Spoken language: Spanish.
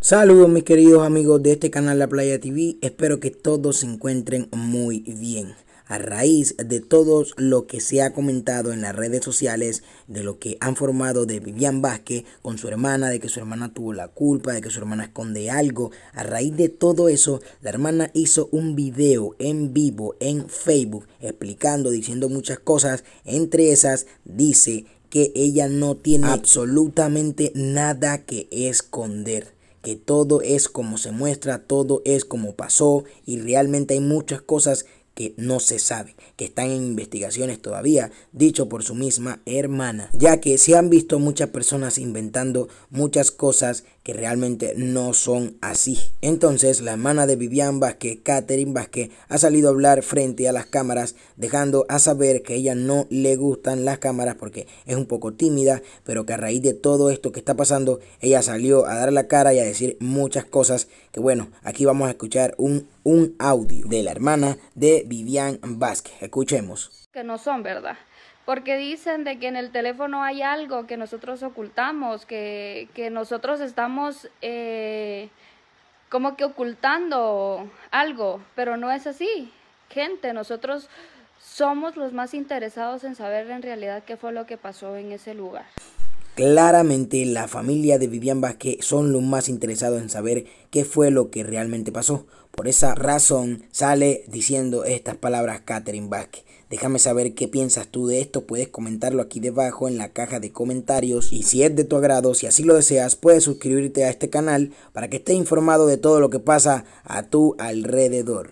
Saludos mis queridos amigos de este canal La Playa TV, espero que todos se encuentren muy bien a raíz de todo lo que se ha comentado en las redes sociales, de lo que han formado de Vivian Vázquez con su hermana, de que su hermana tuvo la culpa, de que su hermana esconde algo. A raíz de todo eso, la hermana hizo un video en vivo en Facebook explicando, diciendo muchas cosas. Entre esas, dice que ella no tiene ah. absolutamente nada que esconder que todo es como se muestra, todo es como pasó y realmente hay muchas cosas que no se sabe, que están en investigaciones todavía, dicho por su misma hermana, ya que se han visto muchas personas inventando muchas cosas que realmente no son así. Entonces, la hermana de Vivian Vázquez, Catherine Vázquez, ha salido a hablar frente a las cámaras, dejando a saber que a ella no le gustan las cámaras porque es un poco tímida, pero que a raíz de todo esto que está pasando, ella salió a dar la cara y a decir muchas cosas que bueno, aquí vamos a escuchar un un audio de la hermana de Vivian Vázquez. Escuchemos. Que no son verdad porque dicen de que en el teléfono hay algo que nosotros ocultamos, que, nosotros estamos eh, como que ocultando algo, pero no es así. Gente, nosotros somos los más interesados en saber en realidad qué fue lo que pasó en ese lugar. Claramente la familia de Vivian Vázquez son los más interesados en saber qué fue lo que realmente pasó. Por esa razón sale diciendo estas palabras Catherine Vázquez. Déjame saber qué piensas tú de esto, puedes comentarlo aquí debajo en la caja de comentarios y si es de tu agrado, si así lo deseas, puedes suscribirte a este canal para que estés informado de todo lo que pasa a tu alrededor.